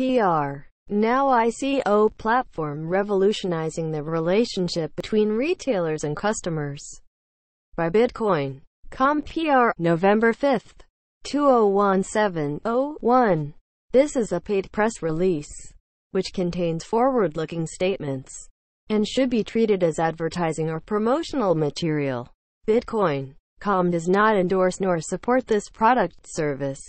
PR Now ICO platform revolutionizing the relationship between retailers and customers by Bitcoin. Com PR November 5, 2017-01. This is a paid press release, which contains forward-looking statements and should be treated as advertising or promotional material. Bitcoin.com does not endorse nor support this product service.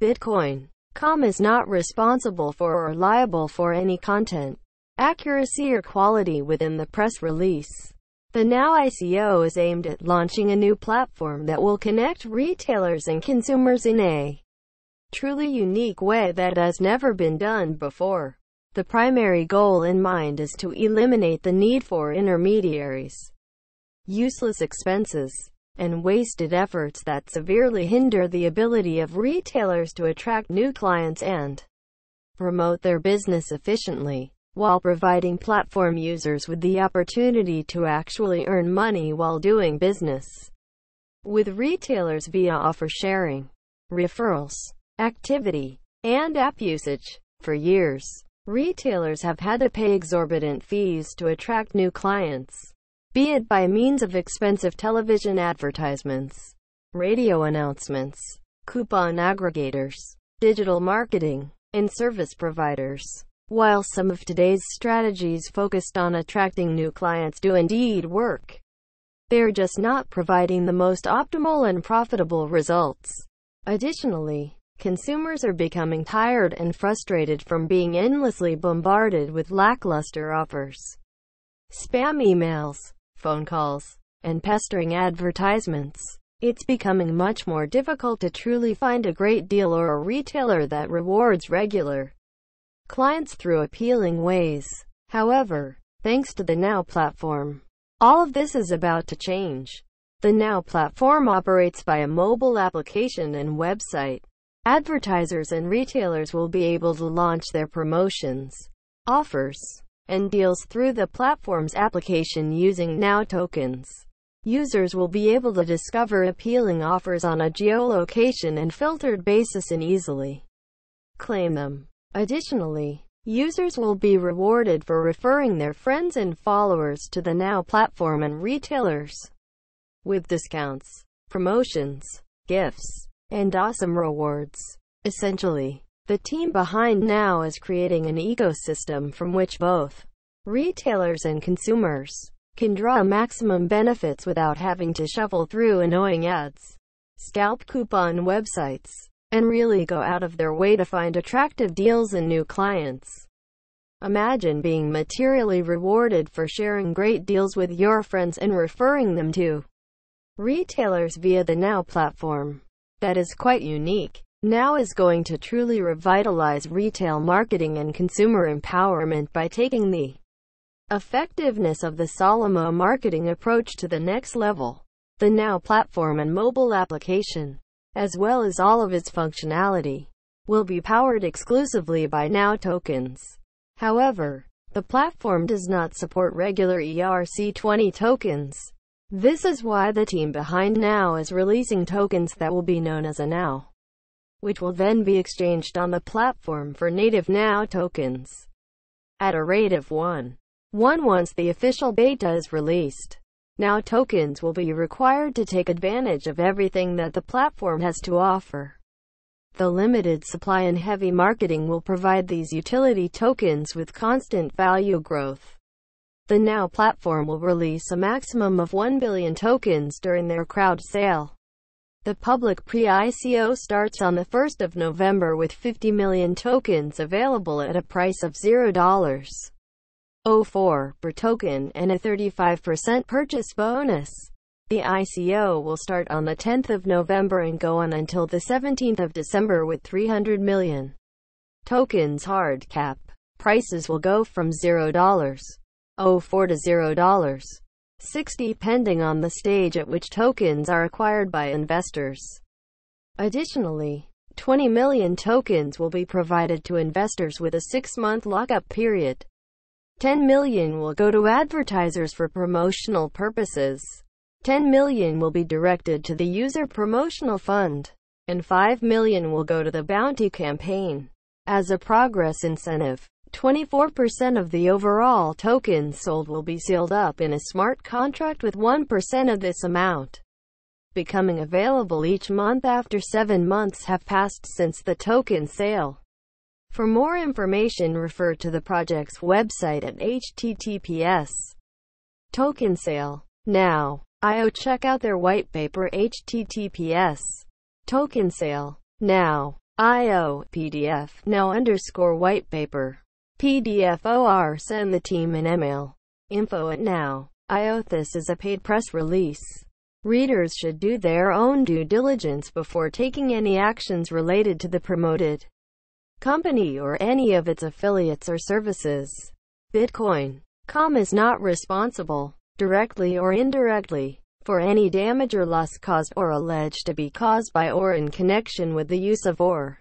Bitcoin. Com is not responsible for or liable for any content, accuracy or quality within the press release. The Now ICO is aimed at launching a new platform that will connect retailers and consumers in a truly unique way that has never been done before. The primary goal in mind is to eliminate the need for intermediaries, useless expenses, and wasted efforts that severely hinder the ability of retailers to attract new clients and promote their business efficiently, while providing platform users with the opportunity to actually earn money while doing business with retailers via offer sharing, referrals, activity, and app usage. For years, retailers have had to pay exorbitant fees to attract new clients be it by means of expensive television advertisements, radio announcements, coupon aggregators, digital marketing, and service providers. While some of today's strategies focused on attracting new clients do indeed work, they're just not providing the most optimal and profitable results. Additionally, consumers are becoming tired and frustrated from being endlessly bombarded with lackluster offers, spam emails, phone calls, and pestering advertisements. It's becoming much more difficult to truly find a great deal or a retailer that rewards regular clients through appealing ways. However, thanks to the Now platform, all of this is about to change. The Now platform operates by a mobile application and website. Advertisers and retailers will be able to launch their promotions, offers, and deals through the platform's application using Now tokens. Users will be able to discover appealing offers on a geolocation and filtered basis and easily claim them. Additionally, users will be rewarded for referring their friends and followers to the Now platform and retailers with discounts, promotions, gifts, and awesome rewards. Essentially, the team behind Now is creating an ecosystem from which both retailers and consumers can draw maximum benefits without having to shuffle through annoying ads, scalp coupon websites, and really go out of their way to find attractive deals and new clients. Imagine being materially rewarded for sharing great deals with your friends and referring them to retailers via the Now platform. That is quite unique now is going to truly revitalize retail marketing and consumer empowerment by taking the effectiveness of the Salomo marketing approach to the next level. The Now platform and mobile application, as well as all of its functionality, will be powered exclusively by Now tokens. However, the platform does not support regular ERC20 tokens. This is why the team behind Now is releasing tokens that will be known as a Now which will then be exchanged on the platform for native now tokens at a rate of 1. 1 once the official beta is released. Now tokens will be required to take advantage of everything that the platform has to offer. The limited supply and heavy marketing will provide these utility tokens with constant value growth. The Now platform will release a maximum of 1 billion tokens during their crowd sale. The public pre-ICO starts on 1 November with 50 million tokens available at a price of $0.04 per token and a 35% purchase bonus. The ICO will start on 10 November and go on until 17 December with 300 million tokens hard cap. Prices will go from $0.04 to $0. Sixty, depending on the stage at which tokens are acquired by investors. Additionally, 20 million tokens will be provided to investors with a 6-month lockup period. 10 million will go to advertisers for promotional purposes. 10 million will be directed to the user promotional fund, and 5 million will go to the bounty campaign as a progress incentive. 24% of the overall tokens sold will be sealed up in a smart contract with 1% of this amount becoming available each month after seven months have passed since the token sale. For more information refer to the project's website at https token sale. Now, IO check out their white paper: https token sale. Now, IO PDF now underscore whitepaper. PDFOR send the team an email. Info at now. IOTHIS is a paid press release. Readers should do their own due diligence before taking any actions related to the promoted company or any of its affiliates or services. Bitcoin.com is not responsible, directly or indirectly, for any damage or loss caused or alleged to be caused by or in connection with the use of or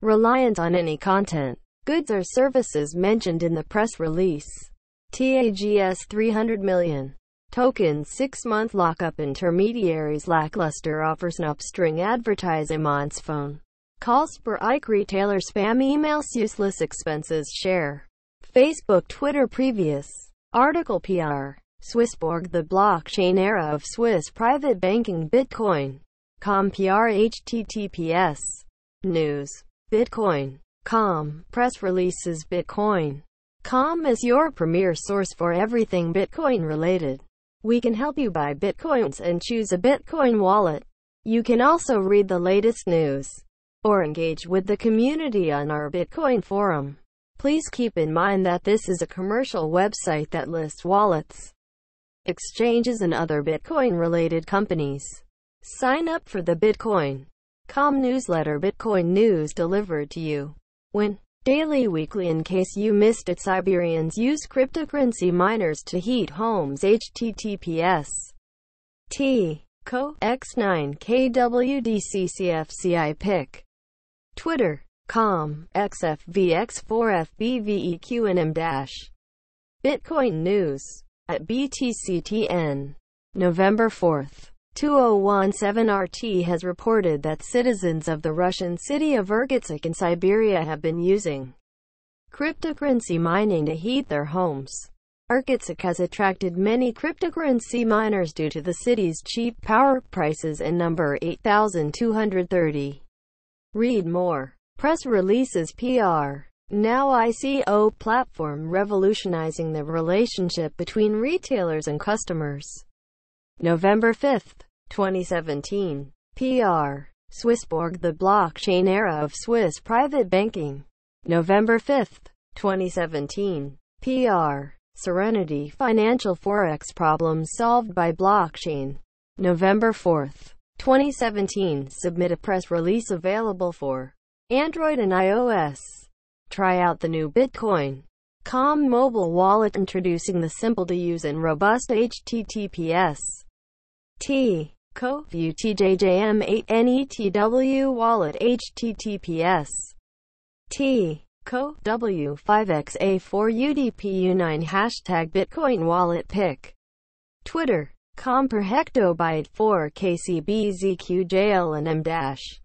reliance on any content goods or services mentioned in the press release. TAGS 300 million. Token 6-month lockup intermediaries lackluster offers an upstring advertisement phone. Calls per Ike retailer spam emails useless expenses share. Facebook Twitter previous. Article PR. Swissborg the blockchain era of Swiss private banking Bitcoin. Com PR HTTPS. News. Bitcoin. Com press releases Bitcoin. Com is your premier source for everything Bitcoin related. We can help you buy Bitcoins and choose a Bitcoin wallet. You can also read the latest news or engage with the community on our Bitcoin forum. Please keep in mind that this is a commercial website that lists wallets, exchanges and other Bitcoin-related companies. Sign up for the Bitcoin. Com newsletter Bitcoin News delivered to you. When daily weekly in case you missed it Siberians use cryptocurrency miners to heat homes https t co x9 kwdccfci twitter com xfvx4fbveqnm dash bitcoin news at btctn november 4th 2017RT has reported that citizens of the Russian city of Irkutsk in Siberia have been using cryptocurrency mining to heat their homes. Irkutsk has attracted many cryptocurrency miners due to the city's cheap power prices and number 8230. Read more. Press releases PR. Now ICO platform revolutionizing the relationship between retailers and customers. November 5th. 2017. PR. Swissborg The Blockchain Era of Swiss Private Banking. November 5, 2017. PR. Serenity Financial Forex Problems Solved by Blockchain. November 4, 2017. Submit a press release available for Android and iOS. Try out the new Bitcoin. Com mobile wallet introducing the simple to use and robust HTTPS. T Co. 8 netw Wallet HTTPS T Co. W5XA4UDPU9 Hashtag Bitcoin Wallet Pick Twitter Com per hectobyte 4 KCBZQJL and M dash.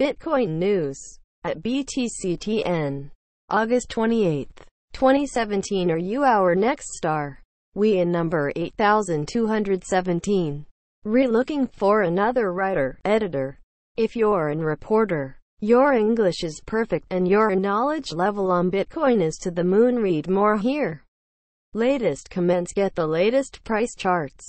Bitcoin News at BTCTN August 28, 2017 Are you our next star? We in number 8217 Re looking for another writer, editor. If you're a reporter, your English is perfect and your knowledge level on Bitcoin is to the moon. Read more here. Latest comments get the latest price charts,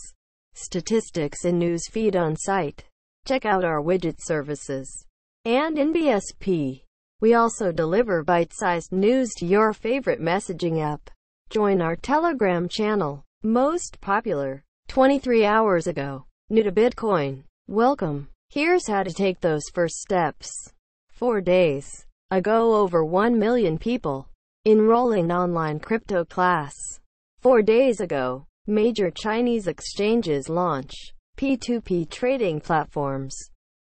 statistics and news feed on site. Check out our widget services. And NBSP. we also deliver bite-sized news to your favorite messaging app. Join our Telegram channel, most popular, 23 hours ago. New to Bitcoin. Welcome. Here's how to take those first steps. 4 days ago over 1 million people enrolling online crypto class. 4 days ago, major Chinese exchanges launch P2P trading platforms.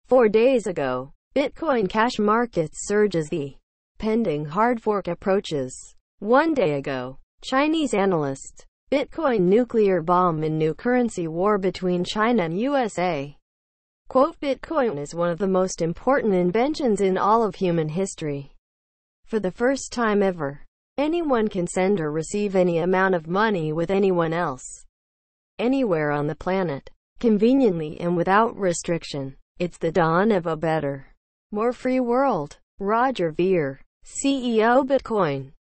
4 days ago, Bitcoin cash market surges the pending hard fork approaches. One day ago, Chinese analysts Bitcoin nuclear bomb and new currency war between China and USA. Quote, Bitcoin is one of the most important inventions in all of human history. For the first time ever, anyone can send or receive any amount of money with anyone else, anywhere on the planet, conveniently and without restriction. It's the dawn of a better, more free world. Roger Veer, CEO Bitcoin.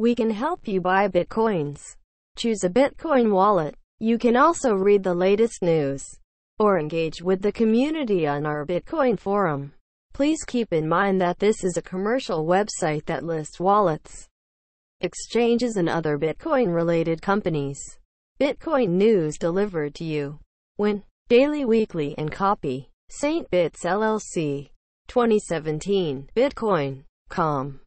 We can help you buy bitcoins. Choose a Bitcoin wallet. You can also read the latest news or engage with the community on our Bitcoin forum. Please keep in mind that this is a commercial website that lists wallets, exchanges and other Bitcoin-related companies. Bitcoin news delivered to you when daily, weekly, and copy. St. Bits LLC 2017 Bitcoin.com